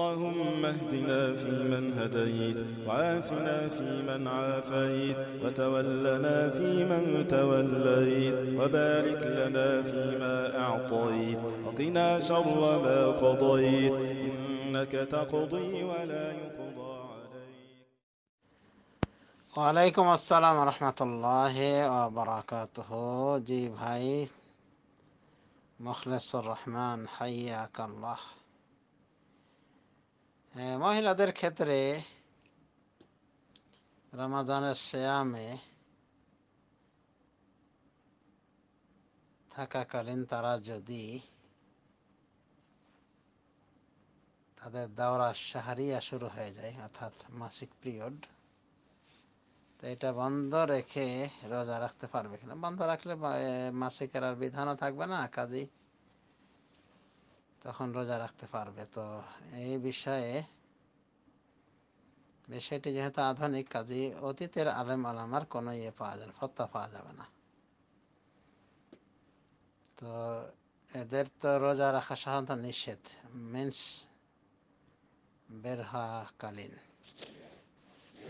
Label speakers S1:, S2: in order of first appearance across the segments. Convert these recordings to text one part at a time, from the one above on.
S1: اللهم اهدنا فيمن هديت وعافنا فيمن عافيت وتولنا فيمن توليت وبارك لنا فيما أعطيت وقنا شر ما قضيت إنك تقضي ولا يقضى عليك وعليكم السلام ورحمة الله وبركاته جيب هاي مخلص الرحمن حياك الله হ্যাঁ, মহিলাদের ক্ষেত্রে রমাজানের শ্যামে থাকাকালীন তারা যদি তাদের দাওরা সাহারিয়া শুরু হয়ে যায় অর্থাৎ মাসিক পিরিয়ড তো এটা বন্ধ রেখে রোজা রাখতে পারবে কিনা বন্ধ রাখলে মাসিকের আর বিধানও থাকবে না কাজেই তখন রোজা রাখতে পারবে তো এই বিষয়ে বিষয়টি যেহেতু আধুনিক কাজী অতীতের আলেম আলামার কোনো ইয়ে পাওয়া যাবে ফত্তা পাওয়া যাবে না তো এদের তো রোজা রাখা সাধারণত নিষেধ মেন্স বের হওয়াকালীন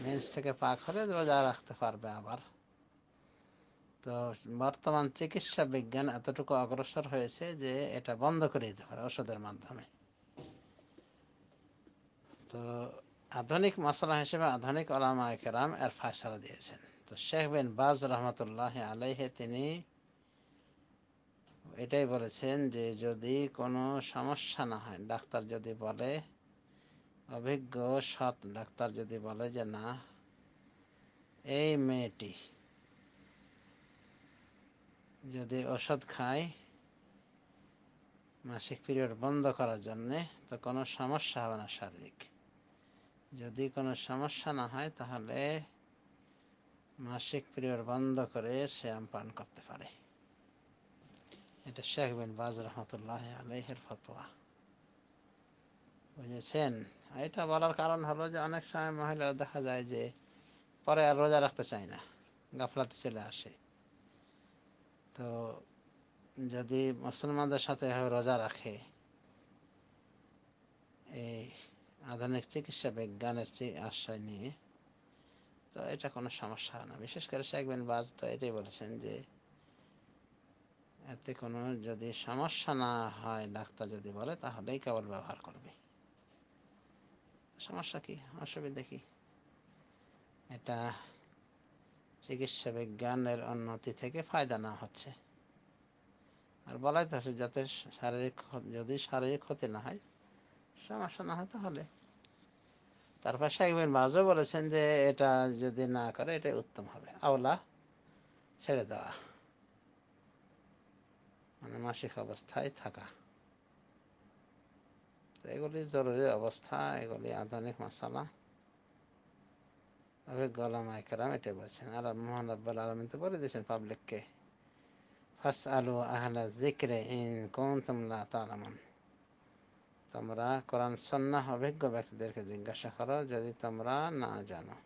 S1: মেন্স থেকে পাক হলে রোজা রাখতে পারবে আবার তো বর্তমান চিকিৎসা বিজ্ঞান এতটুকু অগ্রসর হয়েছে যে এটা বন্ধ করে দিতে পারে ওষুধের মাধ্যমে তো আধুনিক মশলা হিসেবে আধুনিক ওলামা একরাম এর ফায়সালা দিয়েছেন তো শেখ বিন বাজ রহমতুল্লাহ আলাইহে তিনি এটাই বলেছেন যে যদি কোনো সমস্যা না হয় ডাক্তার যদি বলে অভিজ্ঞ সৎ ডাক্তার যদি বলে যে না এই মেয়েটি যদি ওষুধ খায় মাসিক পিরিয়ড বন্ধ করার জন্যে তো কোনো সমস্যা হবে না শারীরিক যদি কোনো সমস্যা না হয় তাহলে মাসিক পিরিয়ড বন্ধ করে শ্যাম পান করতে পারে এটা শেখ বিন বাজ রহমতুল্লাহ আলহের ফতোয়া বুঝেছেন এটা বলার কারণ হলো যে অনেক সময় মহিলারা দেখা যায় যে পরে আর রোজা রাখতে চায় না গাফলাতে চলে আসে তো যদি মুসলমানদের সাথে রোজা রাখে এই আধুনিক চিকিৎসা বিজ্ঞানের আশ্রয় নিয়ে তো এটা কোনো সমস্যা না বিশেষ করে শেখ বিন বাজ তো এটাই বলেছেন যে এতে কোনো যদি সমস্যা না হয় ডাক্তার যদি বলে তাহলেই কেবল ব্যবহার করবে সমস্যা কি অসুবিধা কি এটা চিকিৎসা বিজ্ঞানের উন্নতি থেকে ফায়দা না হচ্ছে আর বলাই তো আছে যাতে শারীরিক যদি শারীরিক ক্ষতি না হয় সমস্যা না হয় তাহলে তারপর পাশে একবার মাজও বলেছেন যে এটা যদি না করে এটা উত্তম হবে আওলা ছেড়ে দেওয়া মানে মাসিক অবস্থায় থাকা তো এগুলি জরুরি অবস্থা এগুলি আধুনিক মশালা অভিজ্ঞ আলামায় কেরাম এটা বলেছেন আর মোহান রব্বাল তো বলে দিয়েছেন পাবলিককে ফাস আলু আহলা জিক্রে ইন কোন তোমলা তালামান তোমরা কোরআন সন্না অভিজ্ঞ ব্যক্তিদেরকে জিজ্ঞাসা করো যদি তোমরা না জানো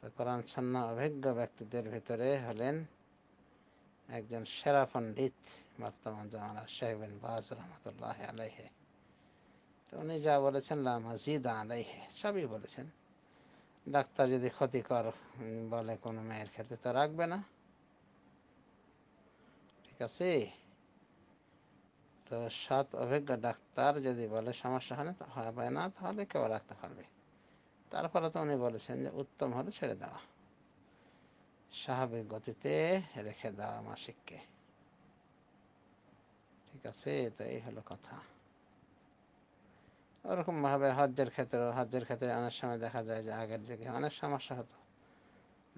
S1: তো কোরআন সন্না অভিজ্ঞ ব্যক্তিদের ভিতরে হলেন একজন সেরা পণ্ডিত বর্তমান জামানা শাহিবিন বাজ রহমতুল্লাহ আলাইহে তো উনি যা বলেছেন লা মজিদ আলাইহে সবই বলেছেন ডাক্তার যদি ক্ষতিকর বলে কোনো মেয়ের ক্ষেত্রে তো রাখবে না ঠিক আছে তো সৎ অভিজ্ঞ ডাক্তার যদি বলে সমস্যা হয় না হবে না তাহলে কেউ রাখতে পারবে তারপরে তো উনি বলেছেন যে উত্তম হলে ছেড়ে দেওয়া স্বাভাবিক গতিতে রেখে দেওয়া মাসিককে ঠিক আছে তো এই হলো কথা ওরকম ভাবে হজ্জের ক্ষেত্রে হজ্জের ক্ষেত্রে অনেক সময় দেখা যায় যে আগের যুগে অনেক সমস্যা হতো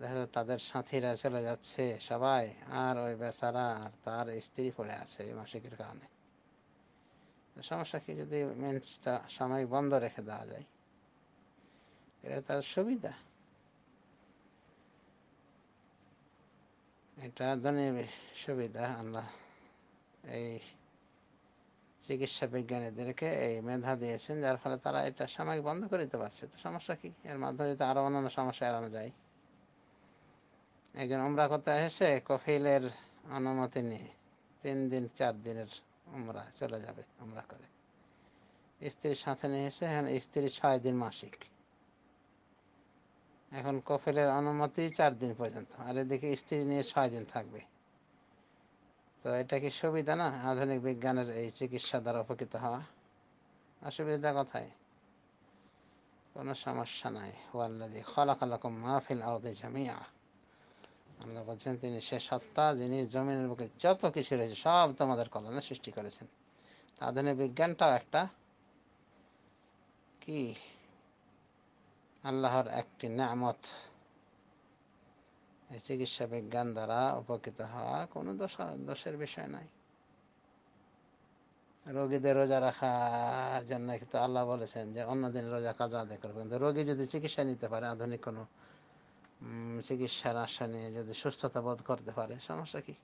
S1: দেখা যায় তাদের সাথীরা চলে যাচ্ছে সবাই আর ওই বেচারা আর তার স্ত্রী পড়ে আছে এই মাসিকের কারণে সমস্যা কি যদি মেন্সটা সাময়িক বন্ধ রেখে দেওয়া যায় এটা তার সুবিধা এটা ধনী সুবিধা আল্লাহ এই চিকিৎসা বিজ্ঞানীদেরকে এই মেধা দিয়েছেন যার ফলে তারা এটা সাময়িক বন্ধ করে দিতে পারছে তো সমস্যা কি এর মাধ্যমে তো আরো অন্যান্য সমস্যা এড়ানো যায় একজন উমরা করতে এসেছে কফিলের অনুমতি নিয়ে তিন দিন চার দিনের উমরা চলে যাবে উমরা করে স্ত্রীর সাথে নিয়ে এসে এখন স্ত্রী ছয় দিন মাসিক এখন কফিলের অনুমতি চার দিন পর্যন্ত আর এদিকে স্ত্রী নিয়ে ছয় দিন থাকবে তো এটা কি সুবিধা না আধুনিক বিজ্ঞানের এই চিকিৎসা দ্বারা উপকৃত হওয়া অসুবিধাটা কোথায় কোনো সমস্যা নাই ওয়াল্লাদি খলাকালাকুম মাহফিল আরদে জামিয়া আল্লাহ বলছেন তিনি সে সত্তা যিনি জমিনের বুকে যত কিছু রয়েছে সব তোমাদের কল্যাণে সৃষ্টি করেছেন আধুনিক বিজ্ঞানটাও একটা কি আল্লাহর একটি নামত এই চিকিৎসা বিজ্ঞান দ্বারা উপকৃত হওয়া কোনো দোষের বিষয় নাই রোগীদের রোজা রাখার জন্য কিন্তু আল্লাহ বলেছেন যে অন্যদিন রোজা কাজ আদায় করবে কিন্তু রোগী যদি চিকিৎসা নিতে পারে আধুনিক কোনো চিকিৎসার আশা নিয়ে যদি সুস্থতা বোধ করতে পারে সমস্যা কি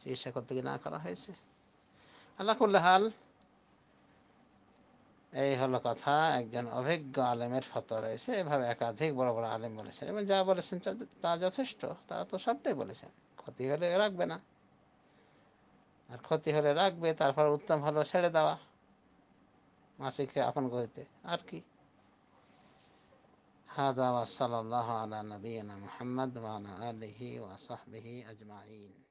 S1: চিকিৎসা করতে কি না করা হয়েছে আল্লাহ হাল এই হলো কথা একজন অভিজ্ঞ আলেমের ফতোয়া রয়েছে এভাবে একাধিক বড় বড় আলেম বলেছেন এবং যা বলেছেন তা যথেষ্ট তারা তো সবটাই বলেছেন ক্ষতি হলে রাখবে না আর ক্ষতি হলে রাখবে তারপর উত্তম হলো ছেড়ে দেওয়া মাসিকে আপন গতিতে আর কি هذا আলা الله على ওয়া আলা আলিহি ওয়া সাহবিহি আজমাইন